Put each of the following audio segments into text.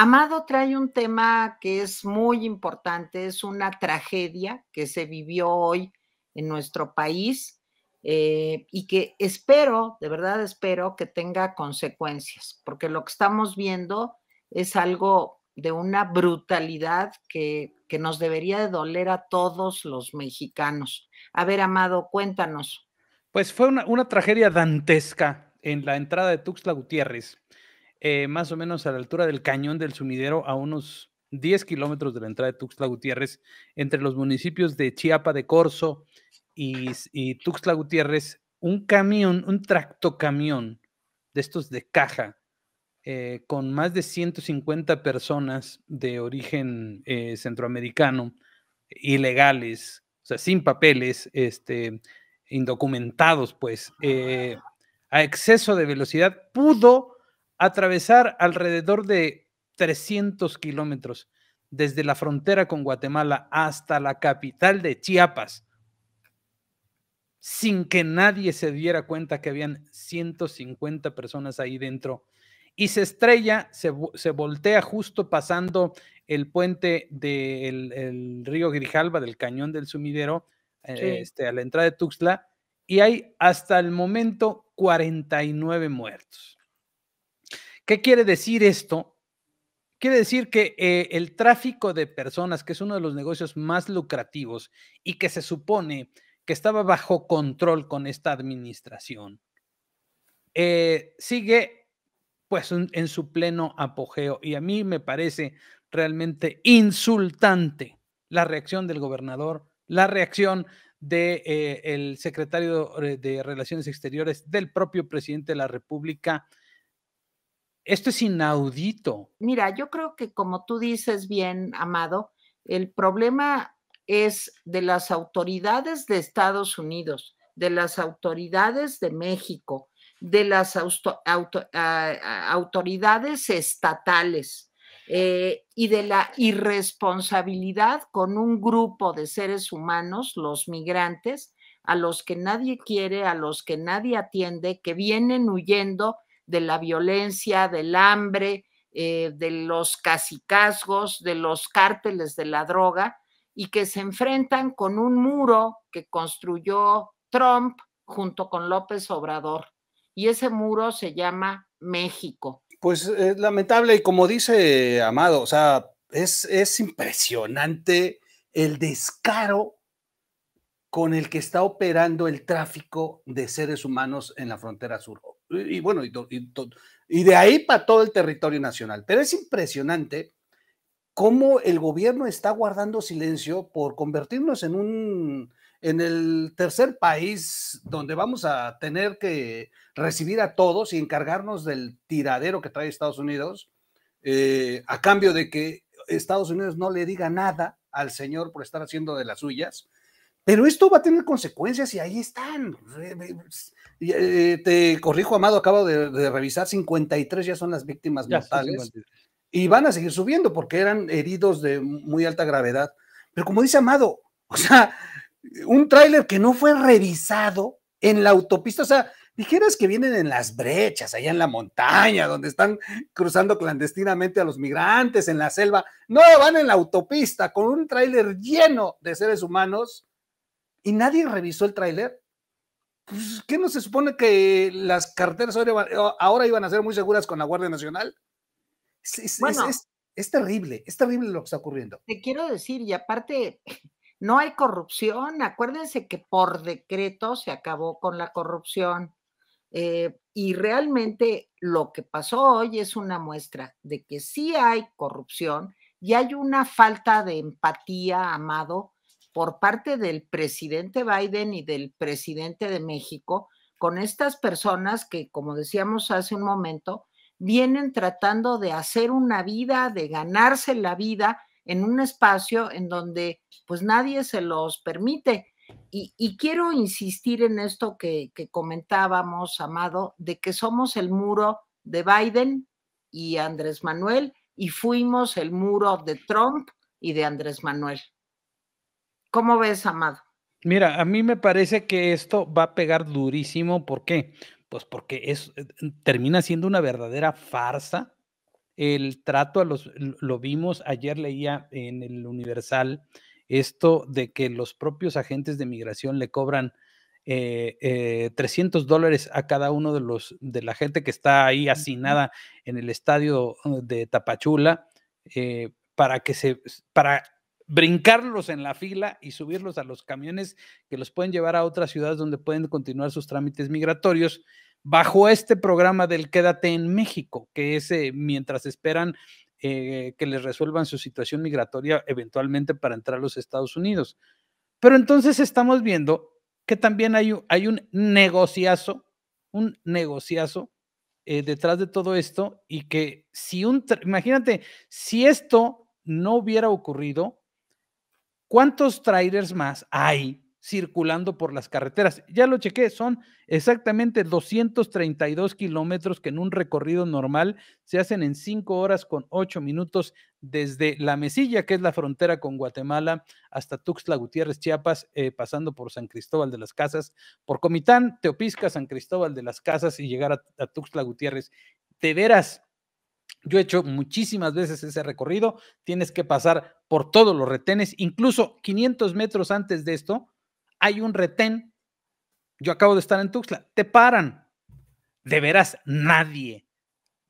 Amado trae un tema que es muy importante, es una tragedia que se vivió hoy en nuestro país eh, y que espero, de verdad espero que tenga consecuencias, porque lo que estamos viendo es algo de una brutalidad que, nos debería de doler a todos los mexicanos. A ver, Amado, cuéntanos. Pues fue una, una tragedia dantesca en la entrada de Tuxtla Gutiérrez eh, más o menos a la altura del cañón del sumidero, a unos 10 kilómetros de la entrada de Tuxtla Gutiérrez, entre los municipios de Chiapa de Corzo y, Tuxtla Gutiérrez, un camión, un tractocamión de estos de caja, eh, con más de 150 personas de origen eh, centroamericano, ilegales, o sea, sin papeles, este, indocumentados, pues, a exceso de velocidad, pudo atravesar alrededor de 300 kilómetros desde la frontera con Guatemala hasta la capital de Chiapas, sin que nadie se diera cuenta que habían 150 personas ahí dentro. Y se estrella, se, voltea justo pasando el puente del río Grijalba, del cañón del sumidero, eh, este, a la entrada de Tuxtla, y hay hasta el momento 49 muertos. ¿Qué quiere decir esto? Quiere decir que eh, el tráfico de personas, que es uno de los negocios más lucrativos y que se supone que estaba bajo control con esta administración, eh, sigue pues en su pleno apogeo. Y a mí me parece realmente insultante la reacción del gobernador, la reacción del de, eh, el secretario de Relaciones Exteriores, del propio presidente de la República esto es inaudito. Mira, yo creo que como tú dices bien, Amado, el problema es de las autoridades de Estados Unidos, de las autoridades de México, de las ah, ah, autoridades estatales eh, y de la irresponsabilidad con un grupo de seres humanos, los migrantes, a los que nadie quiere, a los que nadie atiende, que vienen huyendo de la violencia, del hambre, eh, de los casicazgos, de los cárteles de la droga, y que se enfrentan con un muro que construyó Trump junto con López Obrador. Y ese muro se llama México. Pues es eh, lamentable, y como dice Amado, o sea, es, es impresionante el descaro con el que está operando el tráfico de seres humanos en la frontera sur y bueno, y, de ahí para todo el territorio nacional. Pero es impresionante cómo el gobierno está guardando silencio por convertirnos en un en el tercer país donde vamos a tener que recibir a todos y encargarnos del tiradero que trae Estados Unidos, eh, a cambio de que Estados Unidos no le diga nada al señor por estar haciendo de las suyas. Pero esto va a tener consecuencias y ahí están. Eh, te corrijo, Amado, acabo de, revisar, 53 ya son las víctimas mortales. Y van a seguir subiendo porque eran heridos de muy alta gravedad. Pero como dice Amado, o sea, un tráiler que no fue revisado en la autopista, o sea, dijeras que vienen en las brechas, allá en la montaña, donde están cruzando clandestinamente a los migrantes, en la selva. No, van en la autopista con un tráiler lleno de seres humanos y nadie revisó el tráiler. Pues, ¿qué no se supone que las carteras eh, ahora, iban a ser muy seguras con la Guardia Nacional? Es, terrible, es terrible lo que está ocurriendo. Te quiero decir, y aparte, no hay corrupción. Acuérdense que por decreto se acabó con la corrupción. Eh, y realmente lo que pasó hoy es una muestra de que sí hay corrupción y hay una falta de empatía, amado, por parte del presidente Biden y del presidente de México con estas personas que, como decíamos hace un momento, vienen tratando de hacer una vida, de ganarse la vida en un espacio en donde pues nadie se los permite. Y, quiero insistir en esto que comentábamos, Amado, de que somos el muro de Biden y Andrés Manuel y fuimos el muro de Trump y de Andrés Manuel. ¿Cómo ves, Amado? Mira, a mí me parece que esto va a pegar durísimo. ¿Por qué? Pues porque es, eh, termina siendo una verdadera farsa. El trato a los, lo vimos, ayer leía en el Universal esto de que los propios agentes de migración le cobran 300 eh, eh, dólares a cada uno de los de la gente que está ahí asinada en el estadio de Tapachula para que se para brincarlos en la fila y subirlos a los camiones que los pueden llevar a otras ciudades donde pueden continuar sus trámites migratorios bajo este programa del Quédate en México, que es eh, mientras esperan eh, que les resuelvan su situación migratoria eventualmente para entrar a los Estados Unidos. Pero entonces estamos viendo que también hay, hay un negociazo, un negociazo eh, detrás de todo esto y que si un, imagínate, si esto no hubiera ocurrido, ¿Cuántos trailers más hay circulando por las carreteras? Ya lo chequé, son exactamente 232 kilómetros que en un recorrido normal se hacen en 5 horas con 8 minutos desde La Mesilla, que es la frontera con Guatemala, hasta Tuxtla Gutiérrez, Chiapas, eh, pasando por San Cristóbal de las Casas, por Comitán, Teopisca, San Cristóbal de las Casas y llegar a, Tuxtla Gutiérrez. De veras, yo he hecho muchísimas veces ese recorrido, tienes que pasar por todos los retenes, incluso 500 metros antes de esto, hay un retén. Yo acabo de estar en Tuxtla, te paran. De veras, nadie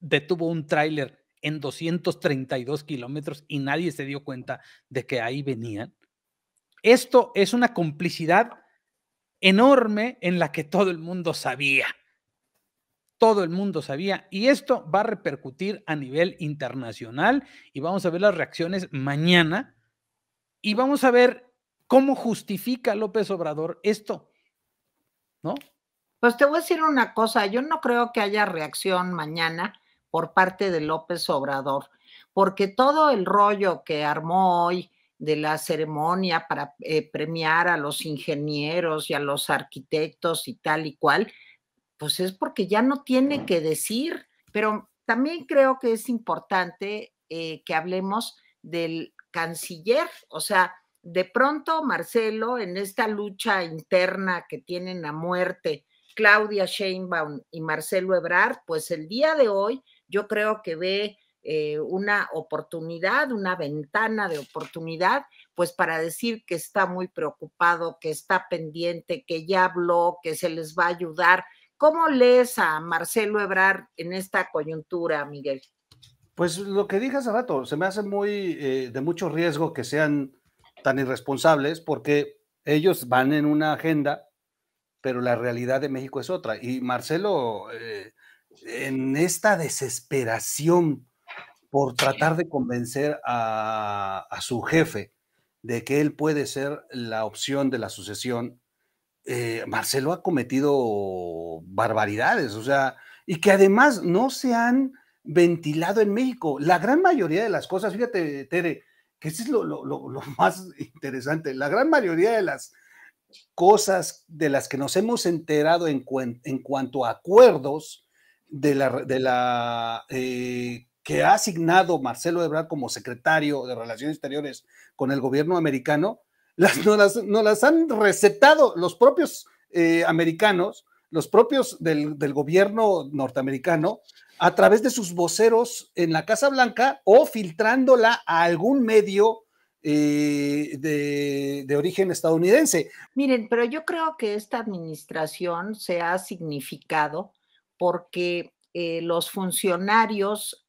detuvo un tráiler en 232 kilómetros y nadie se dio cuenta de que ahí venían. Esto es una complicidad enorme en la que todo el mundo sabía todo el mundo sabía y esto va a repercutir a nivel internacional y vamos a ver las reacciones mañana y vamos a ver cómo justifica López Obrador esto, ¿no? Pues te voy a decir una cosa, yo no creo que haya reacción mañana por parte de López Obrador, porque todo el rollo que armó hoy de la ceremonia para eh, premiar a los ingenieros y a los arquitectos y tal y cual, pues es porque ya no tiene que decir, pero también creo que es importante eh, que hablemos del canciller, o sea, de pronto Marcelo, en esta lucha interna que tienen a muerte Claudia Sheinbaum y Marcelo Ebrard, pues el día de hoy yo creo que ve eh, una oportunidad, una ventana de oportunidad, pues para decir que está muy preocupado, que está pendiente, que ya habló, que se les va a ayudar. ¿Cómo lees a Marcelo Ebrar en esta coyuntura, Miguel? Pues lo que dije hace rato, se me hace muy eh, de mucho riesgo que sean tan irresponsables porque ellos van en una agenda, pero la realidad de México es otra. Y Marcelo, eh, en esta desesperación por tratar de convencer a, a, su jefe de que él puede ser la opción de la sucesión, eh, Marcelo ha cometido barbaridades, o sea, y que además no se han ventilado en México. La gran mayoría de las cosas, fíjate, Tere, que es lo, más interesante, la gran mayoría de las cosas de las que nos hemos enterado en, cuanto a acuerdos de la, eh, que ha asignado Marcelo Ebrard como secretario de Relaciones Exteriores con el gobierno americano, las, nos, las, han recetado los propios eh, americanos, los propios del, gobierno norteamericano, a través de sus voceros en la Casa Blanca o filtrándola a algún medio eh, de, origen estadounidense. Miren, pero yo creo que esta administración se ha significado porque eh, los funcionarios,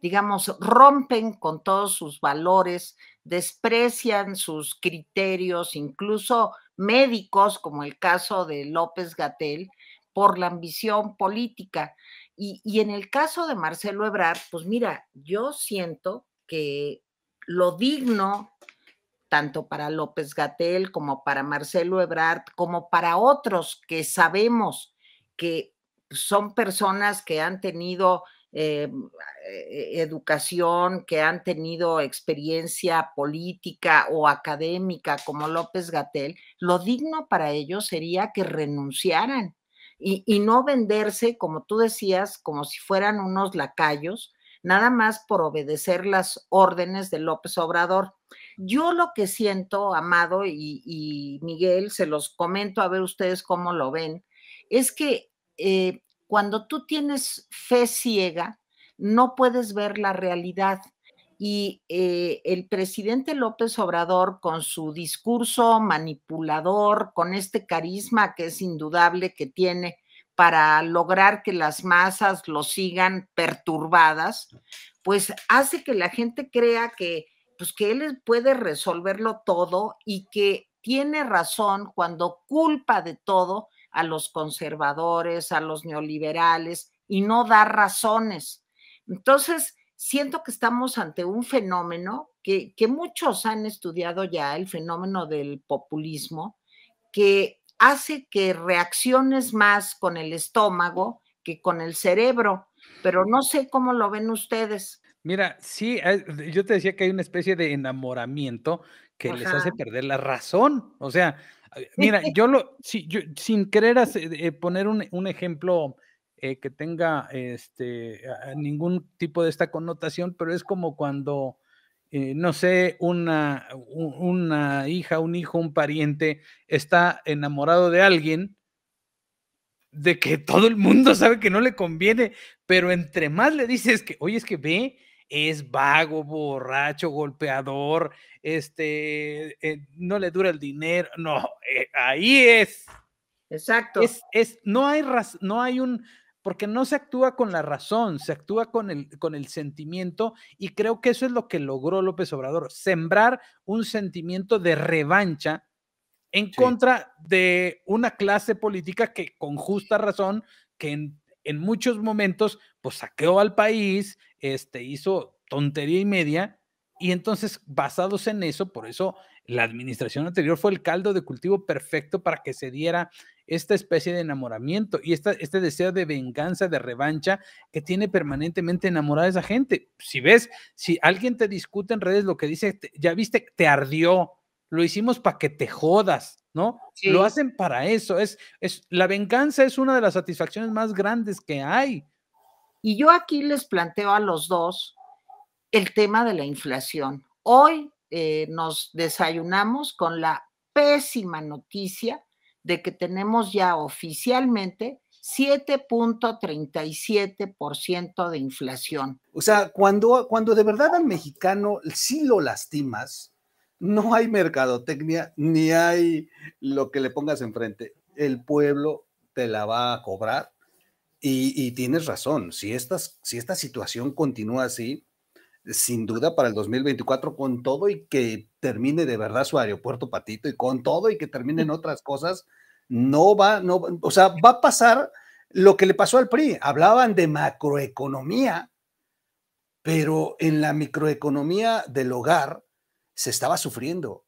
digamos, rompen con todos sus valores desprecian sus criterios, incluso médicos, como el caso de López Gatel, por la ambición política. Y, y en el caso de Marcelo Ebrard, pues mira, yo siento que lo digno, tanto para López Gatel como para Marcelo Ebrard, como para otros que sabemos que son personas que han tenido eh, mm, eh, eh, educación, que han tenido experiencia política o académica como López Gatel, lo digno para ellos sería que renunciaran y, no venderse, como tú decías, como si fueran unos lacayos, nada más por obedecer las órdenes de López Obrador. Yo lo que siento, Amado y, Miguel, se los comento a ver ustedes cómo lo ven, es que cuando tú tienes fe ciega, no puedes ver la realidad. Y eh, el presidente López Obrador, con su discurso manipulador, con este carisma que es indudable que tiene para lograr que las masas lo sigan perturbadas, pues hace que la gente crea que, pues, que él puede resolverlo todo y que tiene razón cuando culpa de todo a los conservadores, a los neoliberales y no dar razones. Entonces, siento que estamos ante un fenómeno que, muchos han estudiado ya, el fenómeno del populismo, que hace que reacciones más con el estómago que con el cerebro, pero no sé cómo lo ven ustedes. Mira, sí, eh, yo te decía que hay una especie de enamoramiento que les hace perder la razón. O sea, Mira, yo lo, yo, sin querer eh, poner un, ejemplo eh, que tenga este, ningún tipo de esta connotación, pero es como cuando, eh, no sé, una, una hija, un hijo, un pariente está enamorado de alguien de que todo el mundo sabe que no le conviene, pero entre más le dices que, oye, es que ve, es vago, borracho, golpeador, este, eh, no le dura el dinero, no, eh, ahí es. Exacto. Es, es no, hay raz, no hay un, porque no se actúa con la razón, se actúa con el, con el sentimiento y creo que eso es lo que logró López Obrador, sembrar un sentimiento de revancha en contra de una clase política que con justa razón, que en en muchos momentos, pues saqueó al país, este, hizo tontería y media, y entonces, basados en eso, por eso la administración anterior fue el caldo de cultivo perfecto para que se diera esta especie de enamoramiento y este deseo de venganza, de revancha que tiene permanentemente enamorada esa gente. Si ves, si alguien te discute en redes lo que dice, ya viste, te ardió, lo hicimos para que te jodas. Lo hacen para eso. Es, es, la venganza es una de las satisfacciones más grandes que hay. Y yo aquí les planteo a los dos el tema de la inflación. Hoy eh, nos desayunamos con la pésima noticia de que tenemos ya oficialmente 7.37% de inflación. O sea, cuando, cuando de verdad al mexicano sí lo lastimas, no hay mercadotecnia ni hay lo que le pongas enfrente. El pueblo te la va a cobrar y, tienes razón. Si, si esta situación continúa así, sin duda para el 2024 con todo y que termine de verdad su aeropuerto patito y con todo y que terminen otras cosas, no va, no, o sea, va a pasar lo que le pasó al PRI. Hablaban de macroeconomía, pero en la microeconomía del hogar se estaba sufriendo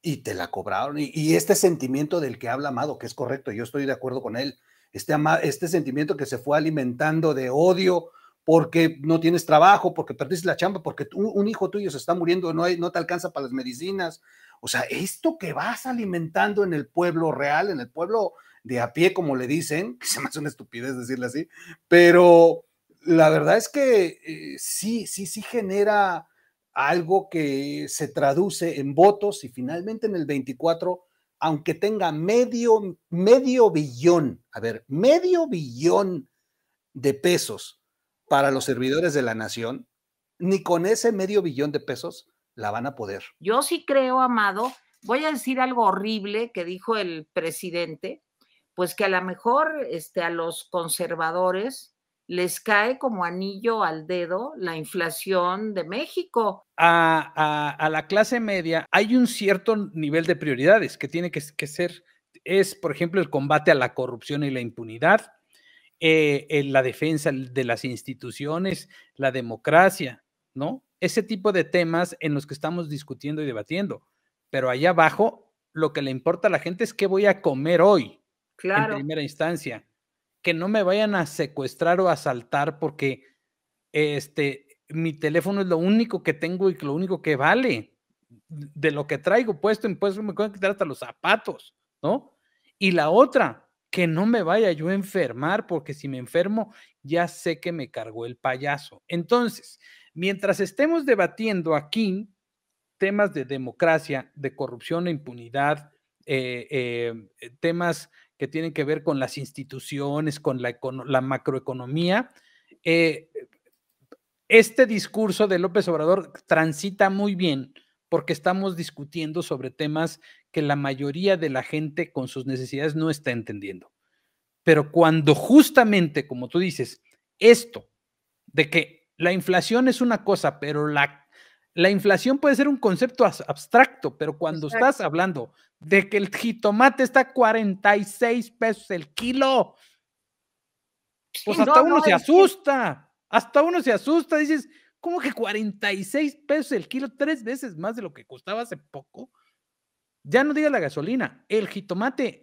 y te la cobraron. Y, este sentimiento del que habla Amado, que es correcto, yo estoy de acuerdo con él, este, este sentimiento que se fue alimentando de odio porque no tienes trabajo, porque perdiste la chamba, porque un hijo tuyo se está muriendo, no, hay, no te alcanza para las medicinas. O sea, esto que vas alimentando en el pueblo real, en el pueblo de a pie, como le dicen, que se me hace una estupidez decirle así, pero la verdad es que eh, sí, sí, sí genera algo que se traduce en votos y finalmente en el 24, aunque tenga medio, medio billón, a ver, medio billón de pesos para los servidores de la nación, ni con ese medio billón de pesos la van a poder. Yo sí creo, Amado, voy a decir algo horrible que dijo el presidente, pues que a lo mejor este, a los conservadores les cae como anillo al dedo la inflación de México. A, la clase media hay un cierto nivel de prioridades que tiene que, ser, es por ejemplo el combate a la corrupción y la impunidad, eh, eh, la defensa de las instituciones, la democracia, ¿no? Ese tipo de temas en los que estamos discutiendo y debatiendo. Pero allá abajo, lo que le importa a la gente es qué voy a comer hoy, claro. en primera instancia que no me vayan a secuestrar o asaltar porque este, mi teléfono es lo único que tengo y lo único que vale de lo que traigo puesto en puesto, me pueden quitar hasta los zapatos, ¿no? Y la otra, que no me vaya yo a enfermar, porque si me enfermo, ya sé que me cargó el payaso. Entonces, mientras estemos debatiendo aquí temas de democracia, de corrupción e impunidad, eh, eh, temas que tienen que ver con las instituciones, con la, macroeconomía. Eh, este discurso de López Obrador transita muy bien porque estamos discutiendo sobre temas que la mayoría de la gente con sus necesidades no está entendiendo. Pero cuando justamente, como tú dices, esto de que la inflación es una cosa, pero la la inflación puede ser un concepto abstracto, pero cuando estás hablando de que el jitomate está a 46 pesos el kilo, pues hasta uno se asusta, hasta uno se asusta, dices, ¿cómo que 46 pesos el kilo? Tres veces más de lo que costaba hace poco. Ya no digas la gasolina, el jitomate.